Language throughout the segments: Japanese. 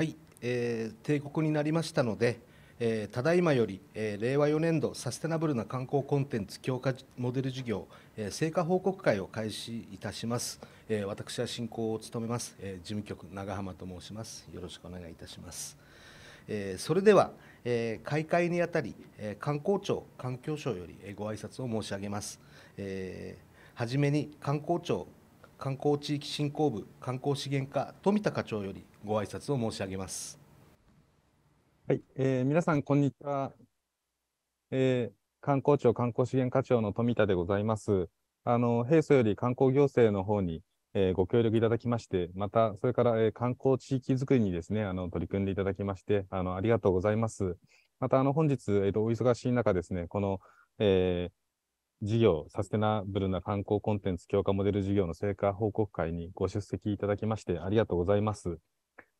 はい、えー、定刻になりましたので、えー、ただいまより、えー、令和4年度サステナブルな観光コンテンツ強化モデル事業、えー、成果報告会を開始いたします、えー、私は進行を務めます、えー、事務局長浜と申しますよろしくお願いいたします、えー、それでは、えー、開会にあたり、えー、観光庁環境省よりご挨拶を申し上げます、えー、はじめに観光庁観光地域振興部観光資源課富田課長よりご挨拶を申し上げます。はい、えー、皆さんこんにちは、えー、観光庁観光資源課長の富田でございます。あの平素より観光行政の方に、えー、ご協力いただきまして、またそれから、えー、観光地域づくりにですねあの取り組んでいただきましてあのありがとうございます。またあの本日、えーと、お忙しい中ですねこの、えー事業、サステナブルな観光コンテンツ強化モデル事業の成果報告会にご出席いただきましてありがとうございます。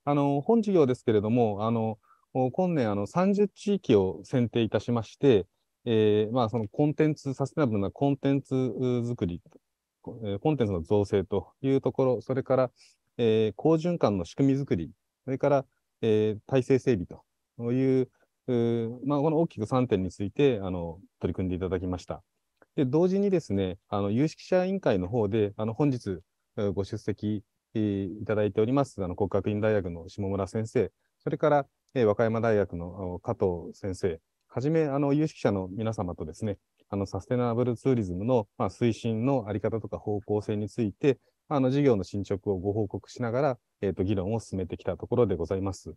あの、本事業ですけれども、あの、今年あの30地域を選定いたしまして、えー、まあそのコンテンツ、サステナブルなコンテンツ作り、コンテンツの造成というところ、それから、えー、好循環の仕組み作り、それから、えー、体制整備という、まあ、この大きく3点についてあの取り組んでいただきました。で、同時にですね、あの、有識者委員会の方で、あの、本日ご出席いただいております、あの、国学院大学の下村先生、それから、え和歌山大学の加藤先生、はじめ、あの、有識者の皆様とですね、あの、サステナブルツーリズムの、まあ、推進のあり方とか方向性について、あの、事業の進捗をご報告しながら、えっ、ー、と、議論を進めてきたところでございます。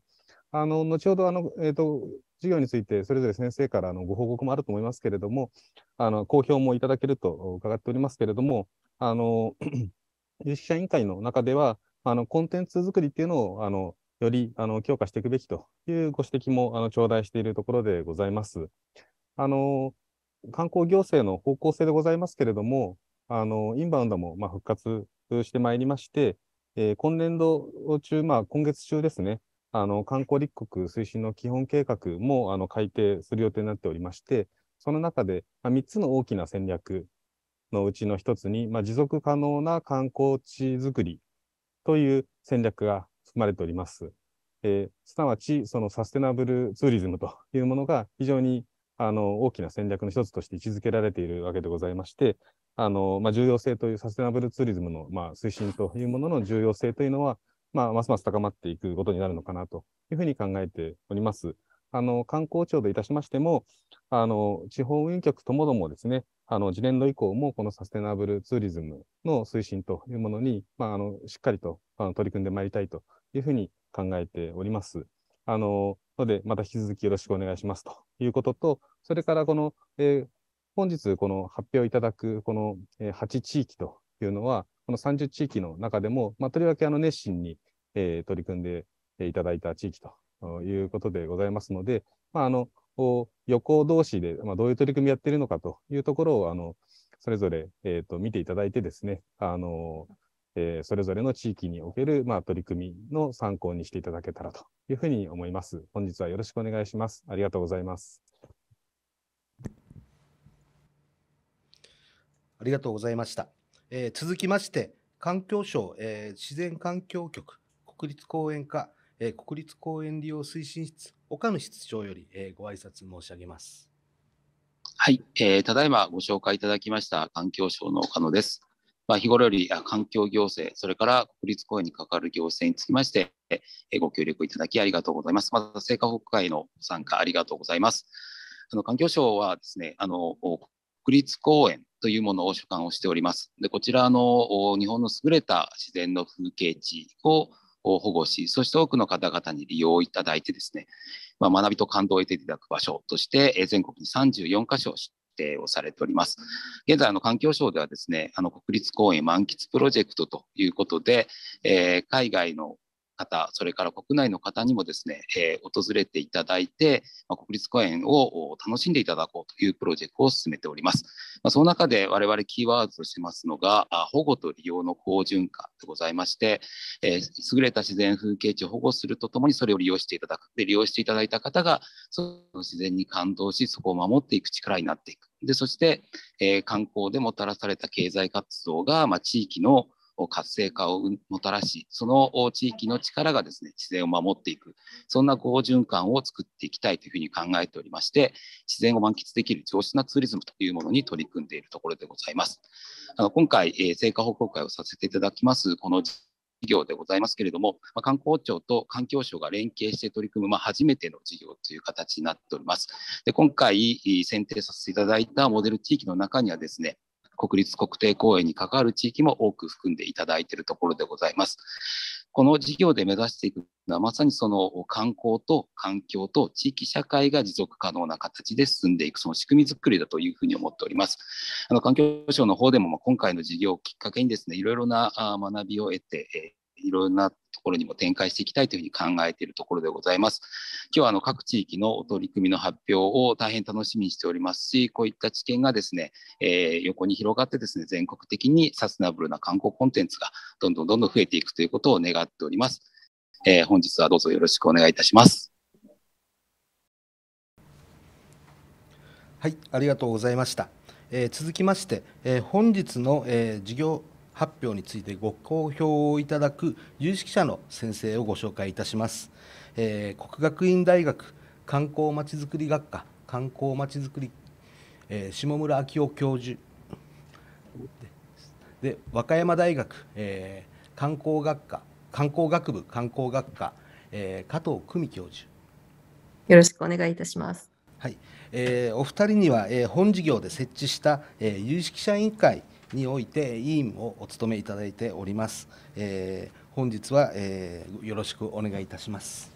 あの後ほどあの、えーと、授業について、それぞれ先生からのご報告もあると思いますけれども、あの公表もいただけると伺っておりますけれども、あの有識 者委員会の中では、あのコンテンツ作りっていうのをあのよりあの強化していくべきというご指摘もあの頂戴しているところでございます。あの観光行政の方向性でございますけれども、あのインバウンドもまあ復活してまいりまして、えー、今年度中、まあ、今月中ですね、あの観光立国推進の基本計画もあの改定する予定になっておりまして、その中で、まあ、3つの大きな戦略のうちの1つに、まあ、持続可能な観光地づくりという戦略が含まれております。えー、すなわち、そのサステナブルツーリズムというものが非常にあの大きな戦略の一つとして位置づけられているわけでございまして、あのまあ、重要性というサステナブルツーリズムの、まあ、推進というものの重要性というのは、まあ、ますます高まっていくことになるのかなというふうに考えております。あの観光庁でいたしましても、あの地方運輸局ともどもですね、あの次年度以降もこのサステナブルツーリズムの推進というものに、まあ、あのしっかりとあの取り組んでまいりたいというふうに考えております。あのので、また引き続きよろしくお願いしますということと、それからこの、えー、本日この発表いただくこの8地域というのは、この30地域の中でも、まあ、とりわけあの熱心にえー、取り組んでいただいた地域ということでございますので、まあ、あの横同士で、まあ、どういう取り組みやってるのかというところをあのそれぞれ、えーと、見ていただいてですね、あのえー、それぞれの地域における、まあ、取り組みの参考にしていただけたらというふうに思います。本日はよろしくお願いします。ありがとうございます。ありがとうございました。えー、続きまして、環境省、えー、自然環境局国立公園課、えー、国立公園利用推進室、岡野室長より、えー、ご挨拶申し上げます。はい、えー、ただいまご紹介いただきました環境省の岡野です。まあ、日頃より環境行政、それから国立公園に係る行政につきまして、えー、ご協力いただきありがとうございます。また、成果報告会の参加ありがとうございます。あの環境省はですね、あの国立公園というものを所管をしております。でこちらの日本の優れた自然の風景地をを保護し、そして多くの方々に利用いただいてですね、まあ、学びと感動を得ていただく場所として、全国に34箇所指定をされております。現在、の環境省ではですね、あの国立公園満喫プロジェクトということで、えー、海外の方、それから国内の方にもですね、えー、訪れていただいて、まあ、国立公園を楽しんでいただこうというプロジェクトを進めております。まあ、その中で我々キーワードとしてますのが、保護と利用の好循環でございまして、えー、優れた自然風景地を保護するとともにそれを利用していただく。で、利用していただいた方が、その自然に感動し、そこを守っていく力になっていく。で、そして、えー、観光でもたらされた経済活動が、まあ、地域の活性化をもたらし、その地域の力がですね、自然を守っていく、そんな好循環を作っていきたいというふうに考えておりまして、自然を満喫できる上質なツーリズムというものに取り組んでいるところでございます。あの今回、え成果報告会をさせていただきます、この事業でございますけれども、ま観光庁と環境省が連携して取り組む、ま初めての事業という形になっております。で今回、選定させていただいたモデル地域の中にはですね、国立国定公園に関わる地域も多く含んでいただいているところでございます。この事業で目指していくのは、まさにその観光と環境と地域社会が持続可能な形で進んでいく、その仕組みづくりだというふうに思っております。あの環境省の方でも、ま今回の事業をきっかけにですね、いろいろな学びを得て、いろんなところにも展開していきたいというふうに考えているところでございます。今日はあの各地域の取り組みの発表を大変楽しみにしておりますし、こういった知見がですね、えー、横に広がってですね、全国的にサステナブルな観光コンテンツがどんどんどんどん増えていくということを願っております。えー、本日はどうぞよろしくお願いいたします。はい、ありがとうございました。えー、続きまして、えー、本日の、えー、授業発表についてご好評をいただく有識者の先生をご紹介いたします、えー、国学院大学観光まちづくり学科観光まちづくり、えー、下村昭夫教授で和歌山大学、えー、観光学科観光学部観光学科、えー、加藤久美教授よろしくお願いいたしますはい、えー、お二人には、えー、本事業で設置した、えー、有識者委員会において委員をお務めいただいております。えー、本日は、えー、よろしくお願いいたします。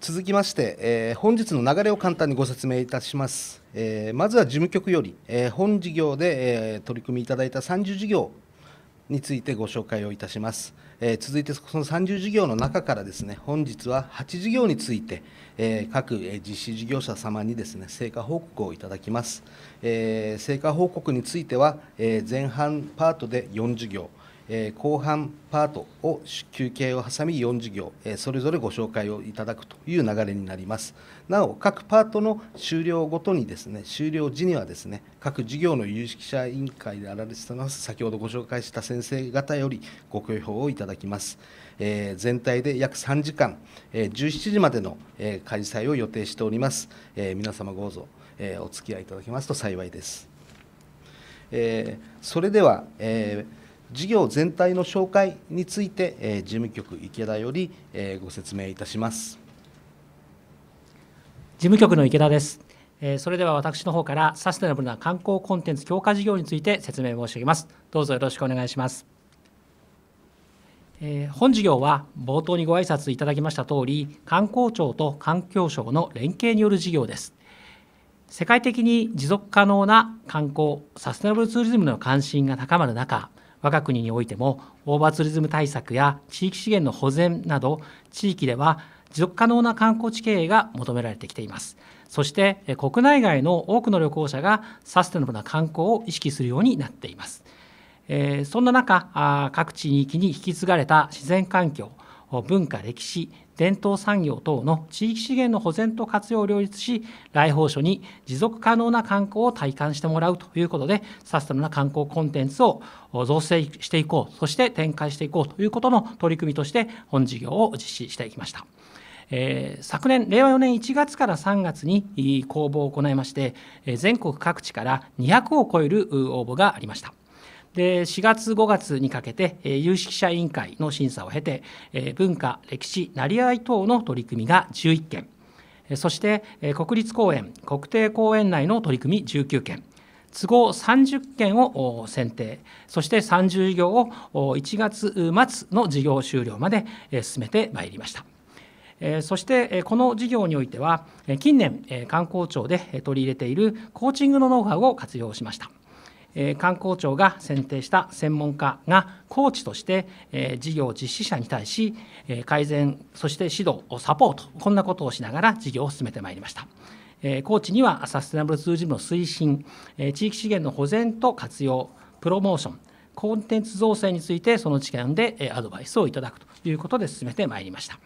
続きまして、えー、本日の流れを簡単にご説明いたします。えー、まずは事務局より、えー、本事業で、えー、取り組みいただいた30事業についてご紹介をいたします、えー、続いてその30事業の中からですね本日は8事業について、えー、各実施事業者様にですね成果報告をいただきます、えー、成果報告については、え前半パートで4事業えー、後半パートを休憩を挟み4事業、えー、それぞれご紹介をいただくという流れになりますなお各パートの終了ごとにですね終了時にはですね各事業の有識者委員会であられてます先ほどご紹介した先生方よりご協評をいただきます、えー、全体で約3時間、え17時までの、え開催を予定しております、え皆様どうぞ、えお付き合いいただけますと幸いです、えそれでは、えー事業全体の紹介について、えー、事務局池田より、えー、ご説明いたします事務局の池田です、えー、それでは私の方からサステナブルな観光コンテンツ強化事業について説明申し上げますどうぞよろしくお願いします本事業は冒頭にご挨拶いただきました通り観光庁と環境省の連携による事業です世界的に持続可能な観光サステナブルツーリズムの関心が高まる中我が国においてもオーバーツーリズム対策や地域資源の保全など地域では持続可能な観光地経営が求められてきていますそして国内外の多くの旅行者がサステナブルな観光を意識するようになっていますそんな中各地域に引き継がれた自然環境文化歴史伝統産業等の地域資源の保全と活用を両立し来訪者に持続可能な観光を体感してもらうということでサステナな観光コンテンツを造成していこうそして展開していこうということの取り組みとして本事業を実施していきました。えー、昨年令和4年1月から3月に公募を行いまして全国各地から200を超える応募がありました。で4月5月にかけて有識者委員会の審査を経て文化歴史なりわい等の取り組みが11件そして国立公園国定公園内の取り組み19件都合30件を選定そして30行を1月末の事業終了まで進めてまいりました。そしてこの事業においては近年観光庁で取り入れているコーチングのノウハウを活用しました。え観光庁が選定した専門家がコーチとして、え事業実施者に対し、え改善そして指導サポートこんなことをしながら事業を進めてまいりました。高知にはサステナブルツーリズムの推進地域資源の保全と活用プロモーションコンテンツ造成についてその知見でアドバイスをいただくということで進めてまいりました。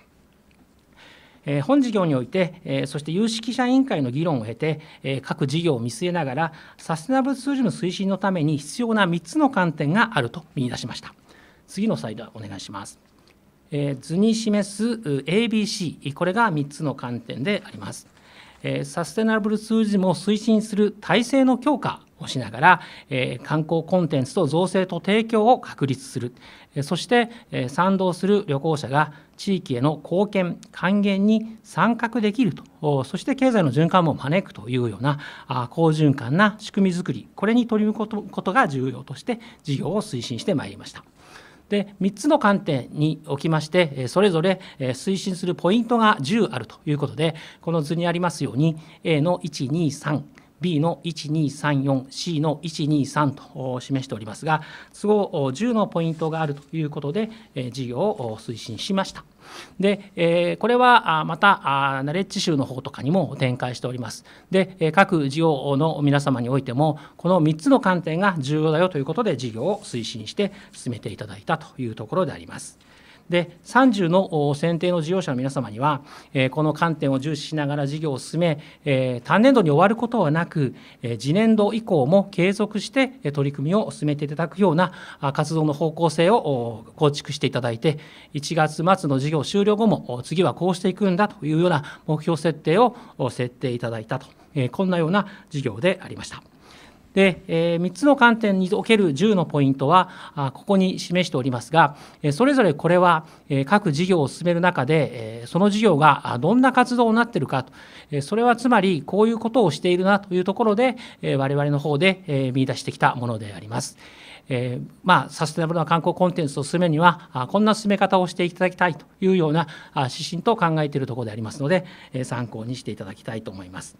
え本事業において、えそして有識者委員会の議論を経て、え各事業を見据えながらサステナブル数字の推進のために必要な3つの観点があると見出しました次のスライドお願いします図に示す ABC これが3つの観点でありますサステナブル数字も推進する体制の強化をしながら、えー、観光コンテンツと造成と提供を確立する、えー、そして、えー、賛同する旅行者が地域への貢献還元に参画できるとそして経済の循環も招くというようなあ好循環な仕組みづくりこれに取り組むことが重要として事業を推進してまいりました。で3つの観点におきましてそれぞれ推進するポイントが10あるということでこの図にありますように A の123 B の1234、C の123と示しておりますが、都合10のポイントがあるということで、事業を推進しました。で、えこれはまたナレッジ集の方とかにも展開しております。で、各事業の皆様においても、この3つの観点が重要だよということで、事業を推進して進めていただいたというところであります。で30の選定の事業者の皆様には、えこの観点を重視しながら事業を進め、え単年度に終わることはなく、え次年度以降も継続して取り組みを進めていただくような活動の方向性を構築していただいて1月末の事業終了後も次はこうしていくんだというような目標設定を設定いただいたと、えこんなような事業でありました。で、え3つの観点における10のポイントはここに示しておりますがそれぞれこれは各事業を進める中でその事業がどんな活動になっているかとそれはつまりこういうことをしているなというところで我々の方で見出してきたものであります。えー、まあ、サステナブルな観光コンテンツを進めるにはこんな進め方をしていただきたいというような指針と考えているところでありますので参考にしていただきたいと思います。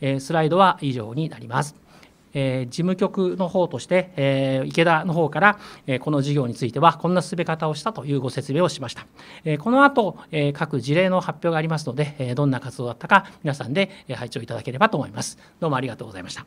えー、スライドは以上になります。えー、事務局の方として、えー、池田の方から、えー、この事業についてはこんな進め方をしたというご説明をしました。えー、この後、えー、各事例の発表がありますので、えー、どんな活動だったか皆さんで、えー、拝聴いただければと思います。どうもありがとうございました。